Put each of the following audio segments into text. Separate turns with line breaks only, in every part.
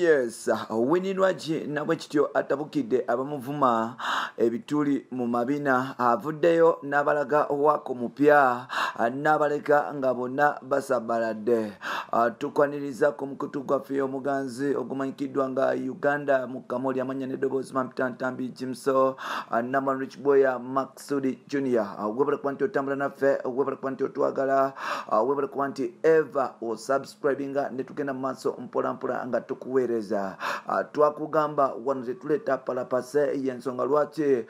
years owininwa uh, gye nabwe kityo atabukidde abamuvuma ebituli eh, mu mabina avuddeyo n'abalaga owaku mupya n'abaleka nga bonna basabaladde Ah, tukwaniriza ku mukutu gwaffe omuganzi ogumanyikiddwa nga uganda mukamo lyamanya nedoboozi mamitantambi jimso ah, naman richboya ah, maxudi junior webala kuba nti otambula naffe webala kuba nti otwagala webala kuba nti eva osubscribinga ne tugenda mu maaso mpolampola nga tukuweereza twakugamba wano tetuleeta palapase yensonga lwaki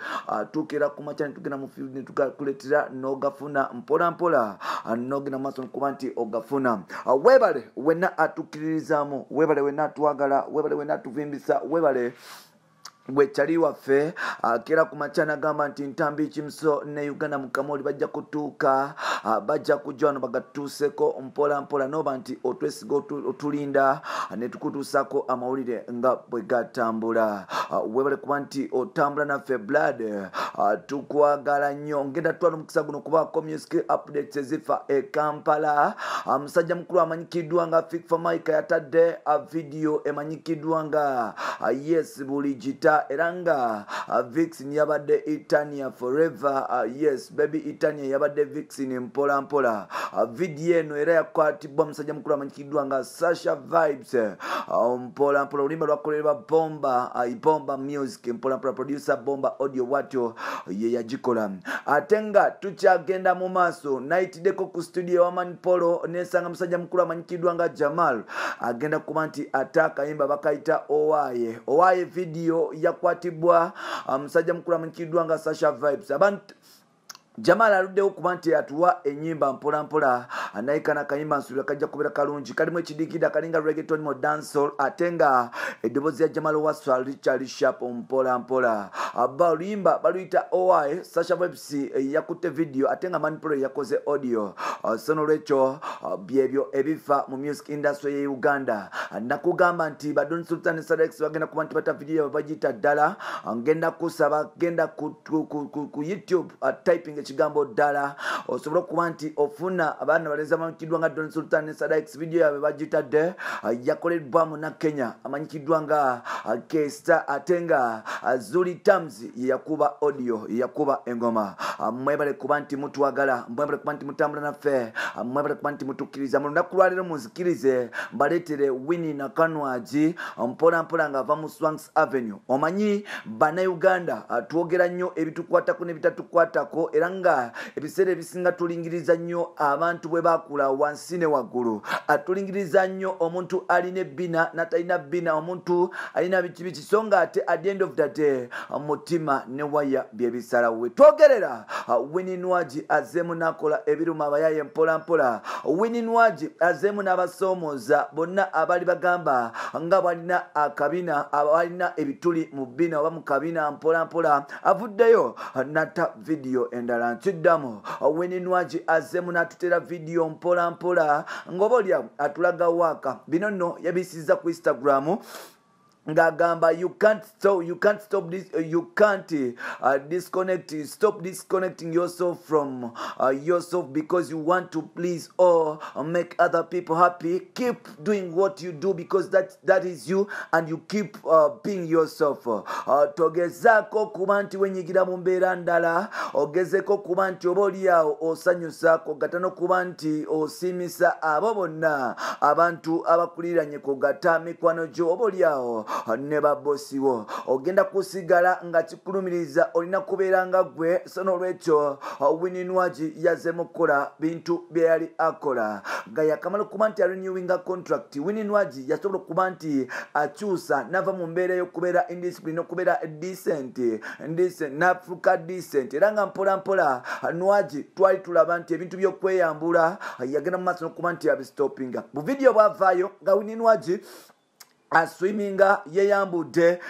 tukira ku maca netugenda mu fiild netugakuleetera n'ogafuna mpolampola n'ogenda mu maaso nkuba nti ogafuna webala webale wenna atukkiririzaamu webale wenna atwagala webale wenna atuvimbisa webale wekyali waffe akera kumacyana agamba nti ntambi kimuso ne uganda mukama oli bajja kutuuka bajja kujja wano bagatuuseko mpola mpola noba nti otwesiga otulinda netukutuusako amawulire nga bwe gatambula webale kuba nti otambula naffe blood tukwagala nnyo ngenda tutwala omukisa guno okubaako music updates ezifa ekampala musajja mukulu amanyikiddwa nga fikfa mica yatadde avidiyo emanyikiddwa nga yes buli gita era nga uh, vixin yabadde etania forever uh, yes baby etania yabadde vixin mpolampola uh, vidio eno era yakwatibwa musajja mukulu amanyikiddwa nga sasha vibes mpolampola olulimba lwakolerwa bomba bomba music mpolampola producer bomba audio watyo ye yagikola ate nga tukyagenda mu maaso nayitiddeko ku studio ewamani polo nesanga musajja mukulu amanyikiddwa nga jamal agenda kuba nti ate akayimba bakayita owaye owaye vidiyo yakwatibwa omusajja um, mukulu amanyikiddwa nga sasha vibes abantu jamal aluddewo kuba nti atuwa enyimba mpolampola anayikana kayimba nsula kajja kubera kalungi kalimu ekidigida kalinga regeton mu dansol ate nga eddoboozi ya jamal waswa richard shap mpolampola aba oluyimba baluyita oi e, sasha webs yakutte vidiyo ate nga manipulo yakoze audio ah, so nolwekyo ah, byebyo ebifa mu music industry ye uganda nakugamba nti badon sultan sadex bagenda kuba nti bata vidiyo yabo bagiyita ddala ah, ngenda kusaba genda ku youtube typing ekigambo ddala osobole okuba nti ofuna abaana balezamanyikiddwa nga don sultan sadaes video yabwe bagitadde eh, yakoledwa muna kenya amanyikiddwa nga eh, kesta ate nga eh, zuli tams yeyakuba audio yeyakuba engoma mwebale kuba nti mutwagala mwebale kuba nti mutambula naffe mwebale kuba nti mutukkiriza mu lunaku lwaleero munzikirize mbaleetere wini nakanwagi mpolampola nga ava mu swanks avenue omanyi bannauganda twogera nnyo ebitukwatako n'ebitatukwatako era kubanga ebiseera ebisinga tulingiriza nnyo abantu bwe bakula wansi ne waggulu atulingiriza ah, nnyo omuntu alina ebbina natalina bbina omuntu alina bikibiki so nga ate at the end of the day ah, mutima ne waya byebisalawe twogerera ah, wininwagi azeemu nakola ebiruma abayaye mpolampola wininwagi azeemu n'abasoomooza bonna abaali bagamba nga bwalina akabina abalina ebituli mu bbina oba mu kabina mpolampola avuddeyo nata vidiyo endala ddala ntiddamu owininwagi azzemu n'atutera vidiyo mpola mpola ngaoba olyawo atulaga waaka bino nno yabisiza ku instagramu ngagamba you can't stop you can't stop this uh, you can't uh, disconnect stop disconnecting yourself from uh, yourself because you want to please or make other people happy keep doing what you do because that that is you and you keep uh, being yourself uh, togezako okuba nti wenyigira mu mbeera ndala ogezeko okuba nti oba oliawo osanyusa kogata nokuba nti osiimisa abo bonna abantu abakuliranye kogata mikwano gyo oba oliawo ne babosiwo ogenda kusigala nga kikulumiriza olina kubeera nga gwe so n'olwekyo wininwagi yaze mukukola bintu byeyali akola nga yakamala okuba nti arenewinga contract wininwagi yasobola okuba nti akyusa nava mu mbeera y'okubeera indisipuline okubeera decent nafuka decent era nga mpolampola nwagi twali tulaba nti ebintu byokweyambula yagenda mu maaso n'okuba nti abistopinga mu vidiyo bwavaayo nga wininwagi aswiminga yeyambudde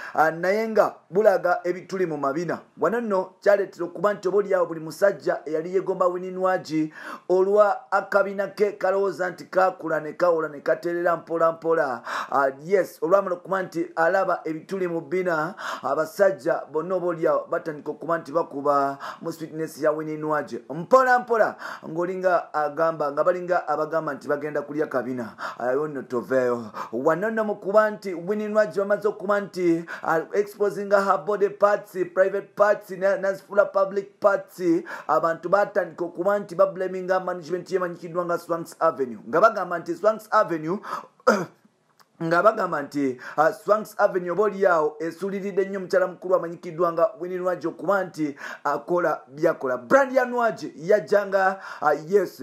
naye nga bulaga ebituli mu mabina wano nno kyaleetera okuba nti obaoliawo buli musajja eyali yegomba bwininwagi olwa akabina ke kalowooza nti kakula ne kawola ne katerera mpolampola yes olwamala okuba nti alaba ebituli mu bina abasajja bonna obaoliawo batandika okuba nti bakuba mu switness ya wininwagi mpolampola ngaolinga agamba nga balinga abagamba nti bagenda kulya kabina ayo nno toveeyo wano nno mukuba nti winirwa gyebamaze okuba nti uh, exposing her body parts private parts nazifula public parts abantu batandika okuba nti bablaminga management yemanyikiddwa nga swanks avenue nga bagamba nti swanks avenue nga bagamba nti uh, swanks avenue oba oliawo esuliridde nnyo mukyala mukulu amanyikiddwa nga winirwagi okuba nti akola byakola brand yanwagi yajjanga uh, yes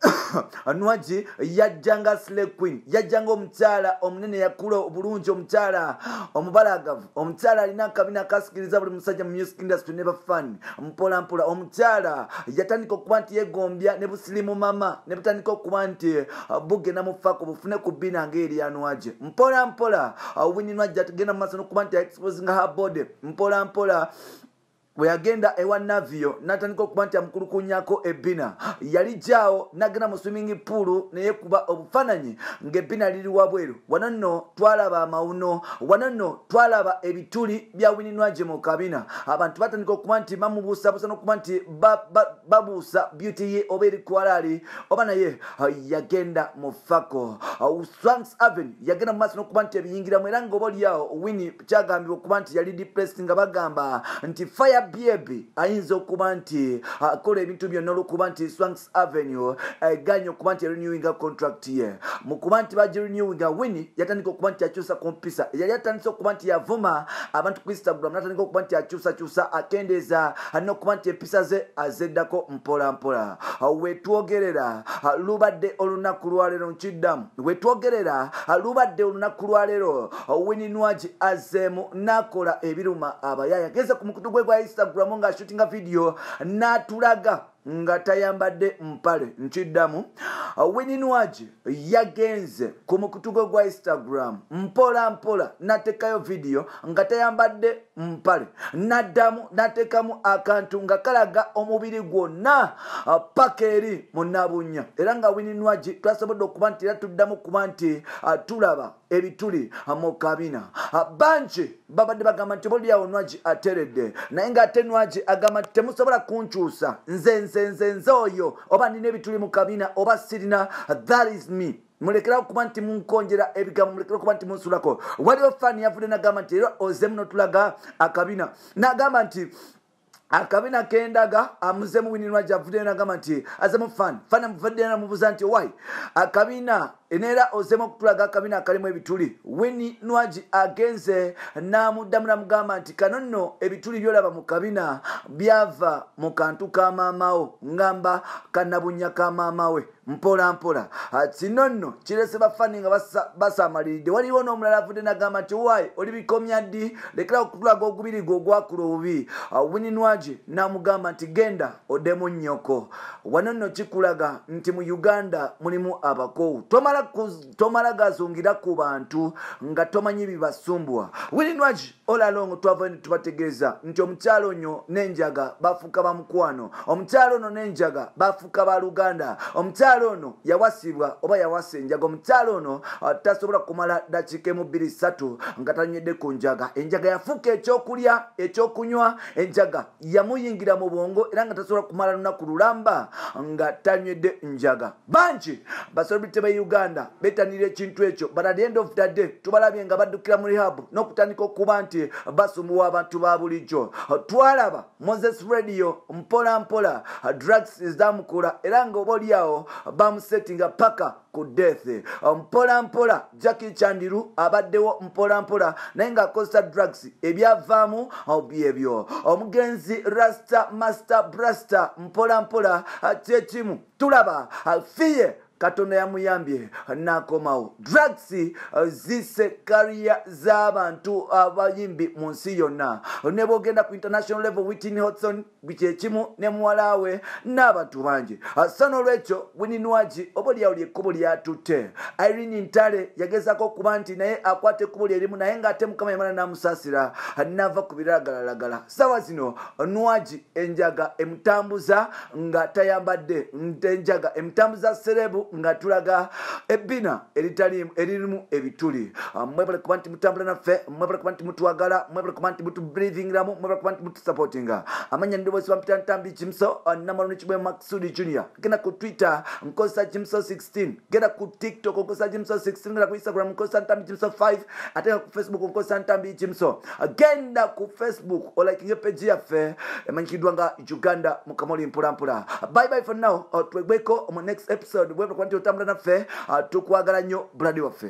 anwagi yajjanga sle queen yajjanga omukyala omunene yakula obulungi omukyala omubalagavu omukyala alina akabina akasikiriza buli musajja mu music industry ne bafan mpolampola omukyala yatandika okuba nti yegombya ne busirimu mama ne butandika okuba nti uh, bugenda mufaako bufune ku bina ngaeri anwagi mpolampola uh, winyinwagi atugenda mu maaso nokuba nti aexposing her body mpolampola bwe yagenda ewa navio natandika okuba nti amukulukunyako ebina yali jawo nagenda mu swimming pool neyekuba obufananyi ngaebina liri wabweru wanano twalaba amawuno wanano twalaba ebituli byawininwaje mu kabina abantu batandika okuba nti bamubuusabuusa nokuba nti babuusa beauty ye oba erikwalaali oba naye yagenda mu fako swanks aven yagenda mu maaso nokuba nti ebiyingiramu era ngaoba oliawo wini kyagambibwa okuba nti yali depressed nga bagamba nti fire byebi ayinza okuba nti akola ebintu byonna olwokuba nti swanks avenue eganye eh, okuba nti renewinga contract ye mukuba nti bagirenewinga wini yatandika okuba nti akyusa kumpisa yali atandisa okuba nti yavuma abantu ku instagram natandika okuba nti akyusakyusa akendeeza alina okuba nti empisa ze azeddako mpolampola ah, wetwogerera ah, lubadde olunaku lwaleero nkiddamu wetwogerera ah, lubadde olunaku lwaleero wininwagi azeemu nakola ebiruma abayaya geza ku mukutu gwe gwa instagram nga shootinga vidiyo natulaga nga tayambadde mpale nkiddamu uh, weninwagi yagenze ku mukutugo gwa instagram mpola mpola natekayo vidiyo nga tayambadde mpale naddamu natekamu akantu nga kalaga omubiri gwonna uh, paka eri munabunya era nga weninwagi twasobodde okuba nti era tuddamu kuba nti uh, tulaba ebituli mu kabina banki babadde bagamba nti oboli yawo nwagi ateredde naye ngaate nwagi agamba nti temusobola kunkyusa nze nze nze nze oyo oba nina ebituli mu kabina oba sirina that is me mulekerao kuba nti munkonjera ebigambo mulekera kuba nti munsulako waliwo fani yavudde nagamba nti era ozemu notulaga akabina nagamba nti akabina kendaga amuzemu winirwaje avuddeyo nagamba nti azemu fani fani amuvaddeyo namubuuza nti owai akabina era ozeemu okutulaga akabina akalimu ebituli wini nwagi agenze n'amuddamu namugamba nti kano nno ebituli byolaba mu kabina byava mu kantu kamaamawo ngamba kanabunya kamaamawe mpola mpola ah, kino nno kirese bafani nga basamaliridde waliwo n'omulala avudde nagamba nti wayi olibikomya ddi lekera okutulaga ogubiri gwe ogwakula obubi ah, wini nwagi n'amugamba nti genda odemu nnyoko wano nno kikulaga nti mu uganda mulimu abakowu tomala tomala gazungira ku bantu nga tomanyi bibasumbwa wirinwaki olalongo twavaeni tubategeeza nti omukyalo onyo n'enjaga bafuuka bamukwano omukyalo ono n'enjaga bafuuka baluganda omukyalo ono yawasibwa oba yawasa enjaga omukyalo ono uh, tasobola kumala dakiika emu biri satu nga tanywedde ku njaga enjaga yafuuka ekyokulya ekyokunywa enjaga yamuyingira mu bwongo era nga tasobola kumala lunaku lulamba nga tanywedde njaga bangi basolobite beuganda abaana betanira ekintu ekyo but at the end of that day tubalabye nga baddukira mu rehabu n'okutandika okuba nti basumuwa abantu ba bulijjo twalaba moses radio mpola mpola drugs zamukula era ngaoba oliawo bamusettinga paka ku death mpola mpola jacki chandiru abaddewo mpola mpola naye ngaakozesa drugs ebyavaamu byebyo omugenzi rasta master brasta mpola mpola kyekimu tulaba fiye katonda yamuyambye nakomawo drugs uh, zise kariya z'abantu abayimbi mu nsi yonna ne bwogenda ku international level witin hotson kyekimu nemuwalawe n'abantu bangi uh, so n'olwekyo bwininwagi oba olyawo lyekkubo lyatutte irene ntale yagezako okuba nti naye akwata ekkubo lyerimu naye ngaate mukama yamala n'amusaasira nava ku biragalalagala sawa zino nwagi enjaga emutambuza nga tayambadde enjaga emutambuza serebu nga tulaga ebbina eririmu ebituli ah, mwebale kuba nti mutambula naffe mwebale kuba nti mutwagala mwebale kuba nti mutubreathingiramu mwebale kuba nti mutusupportinga amanya ndibosi wampita ntambi kimso ah, namalo nekibwe maksudi junior genda ku twitter nkosa kimso 16 genda ku tiktok nkosa kimso 16 genda ku instagram nkosa ntambi kimso 5 ate ku facebook nkosa ntambi kimso ah, genda ku facebook olakinge peji yaffe emanyikiddwa nga uganda mukamuli mpolampola bye bye for now twegweko mu next episode kuba nti otambula naffe ah, tukwagala nnyo bulade waffe